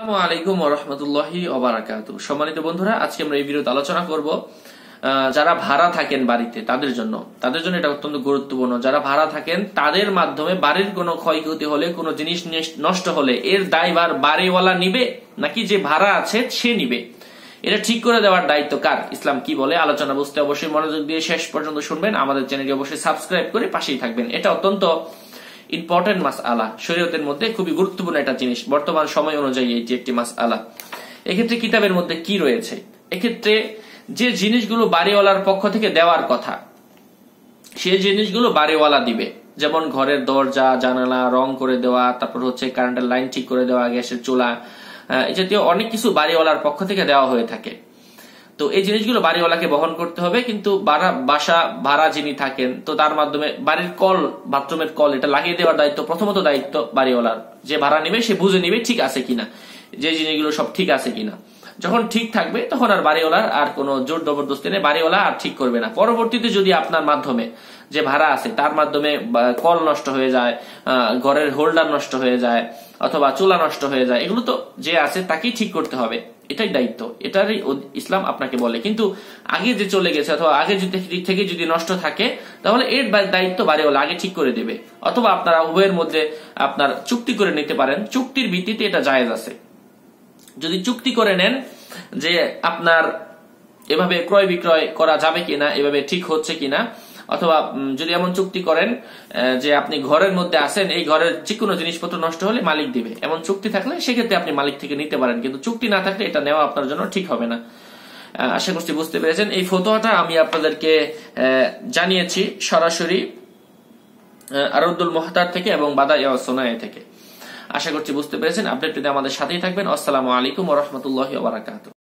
সম্মানিত বন্ধুরা আজকে আমরা এই ভিডিওতে আলোচনা করব যারা ভাড়া থাকেন বাড়িতে তাদের জন্য তাদের জন্য এটা অত্যন্ত গুরুত্বপূর্ণ যারা ভাড়া থাকেন তাদের মাধ্যমে বাড়ির কোনো ক্ষয়ক্ষতি হলে কোনো জিনিস নষ্ট হলে এর বাড়িওয়ালা নিবে নাকি যে ভাড়া আছে সে নিবে এটা ঠিক করে দেওয়ার দায়িত্ব কার ইসলাম কি বলে আলোচনা বুঝতে অবশ্যই মনোযোগ দিয়ে শেষ পর্যন্ত শুনবেন আমাদের চ্যানেলটি অবশ্যই সাবস্ক্রাইব করে পাশেই থাকবেন এটা অত্যন্ত ইম্পর্টেন্ট মাস আলা শরীয়তের মধ্যে খুবই গুরুত্বপূর্ণ একটা জিনিস বর্তমান সময় অনুযায়ী এটি একটি মাস আলা এক্ষেত্রে কিতাবের মধ্যে কি রয়েছে এক্ষেত্রে যে জিনিসগুলো বাড়িওয়ালার পক্ষ থেকে দেওয়ার কথা সে জিনিসগুলো বাড়িওয়ালা দিবে যেমন ঘরের দরজা জানালা রং করে দেওয়া তারপর হচ্ছে কারেন্টের লাইন ঠিক করে দেওয়া গ্যাসের চুলা এ জাতীয় অনেক কিছু বাড়িওয়ালার পক্ষ থেকে দেওয়া হয়ে থাকে তো এই জিনিসগুলো বাড়িওয়ালাকে বহন করতে হবে কিন্তু বাসা ভাড়া যিনি থাকেন তো তার মাধ্যমে বাড়ির কল বাথরুমের কল এটা লাগিয়ে দেওয়ার দায়িত্ব প্রথমত দায়িত্ব বাড়িওয়ালার যে ভাড়া নিবে সে বুঝে নিবে ঠিক আছে কিনা যে জিনিসগুলো সব ঠিক আছে কিনা যখন ঠিক থাকবে তখন আর বাড়িওয়ালার আর কোনো জোর জবরদস্তি নেই বাড়িওয়ালা আর ঠিক করবে না পরবর্তীতে যদি আপনার মাধ্যমে যে ভাড়া আছে তার মাধ্যমে কল নষ্ট হয়ে যায় ঘরের হোল্ডার নষ্ট হয়ে যায় অথবা চুলা নষ্ট হয়ে যায় এগুলো তো যে আছে তাকেই ঠিক করতে হবে এটাই দায়িত্ব এটারই ইসলাম আপনাকে বলে কিন্তু আগে যে চলে গেছে অথবা আগে দিক থেকে যদি নষ্ট থাকে তাহলে এর দায়িত্ব বাড়ি হলে আগে ঠিক করে দেবে অথবা আপনারা উভয়ের মধ্যে আপনার চুক্তি করে নিতে পারেন চুক্তির ভিত্তিতে এটা জায়গ আছে যদি চুক্তি করে নেন যে আপনার এভাবে ক্রয় বিক্রয় করা যাবে কিনা এভাবে ঠিক হচ্ছে কিনা অথবা যদি এমন চুক্তি করেন যে আপনি ঘরের মধ্যে আছেন এই ঘরের যে কোনো জিনিসপত্র নষ্ট হলে মালিক দিবে এমন চুক্তি থাকলে সেক্ষেত্রে আপনি মালিক থেকে নিতে পারেন কিন্তু চুক্তি না থাকলে এটা নেওয়া আপনার জন্য ঠিক হবে না আশা করছি বুঝতে পেরেছেন এই ফতোয়াটা আমি আপনাদেরকে জানিয়েছি সরাসরি আরদুল মোহতার থেকে এবং বাদা ইয়া সোনায় থেকে আশা করছি বুঝতে পেরেছেন আপডেট পেতে আমাদের সাথেই থাকবেন আসসালামু আলাইকুম ওরহমতুল্লাহ বারাকাতু